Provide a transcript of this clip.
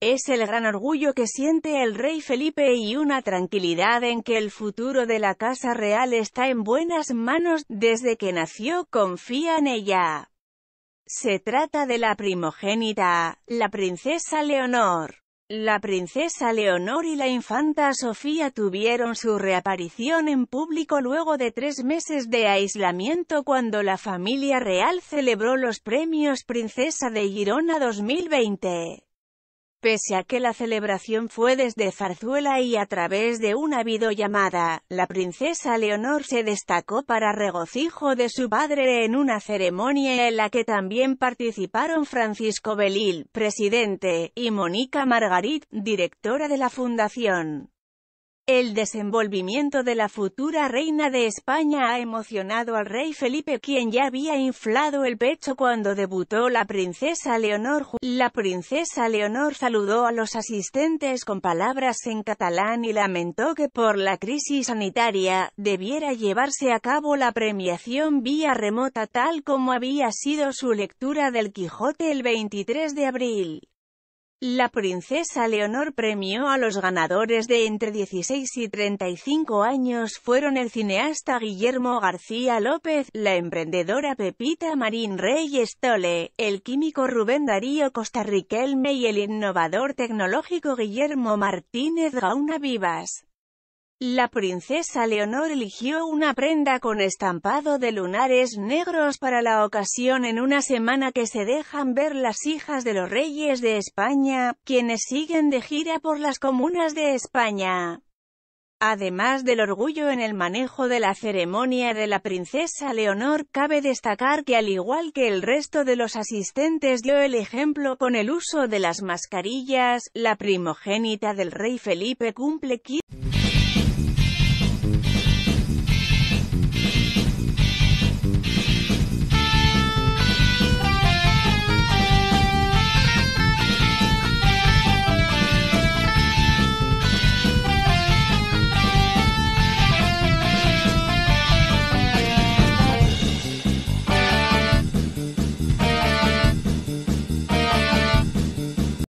Es el gran orgullo que siente el rey Felipe y una tranquilidad en que el futuro de la Casa Real está en buenas manos, desde que nació confía en ella. Se trata de la primogénita, la princesa Leonor. La princesa Leonor y la infanta Sofía tuvieron su reaparición en público luego de tres meses de aislamiento cuando la familia real celebró los premios Princesa de Girona 2020. Pese a que la celebración fue desde Zarzuela y a través de una videollamada, la princesa Leonor se destacó para regocijo de su padre en una ceremonia en la que también participaron Francisco Belil, presidente, y Mónica Margarit, directora de la fundación. El desenvolvimiento de la futura reina de España ha emocionado al rey Felipe quien ya había inflado el pecho cuando debutó la princesa Leonor. La princesa Leonor saludó a los asistentes con palabras en catalán y lamentó que por la crisis sanitaria, debiera llevarse a cabo la premiación vía remota tal como había sido su lectura del Quijote el 23 de abril. La princesa Leonor premió a los ganadores de entre 16 y 35 años fueron el cineasta Guillermo García López, la emprendedora Pepita Marín Rey Estole, el químico Rubén Darío Riquelme y el innovador tecnológico Guillermo Martínez Gauna Vivas. La princesa Leonor eligió una prenda con estampado de lunares negros para la ocasión en una semana que se dejan ver las hijas de los reyes de España, quienes siguen de gira por las comunas de España. Además del orgullo en el manejo de la ceremonia de la princesa Leonor, cabe destacar que al igual que el resto de los asistentes dio el ejemplo con el uso de las mascarillas, la primogénita del rey Felipe cumple 15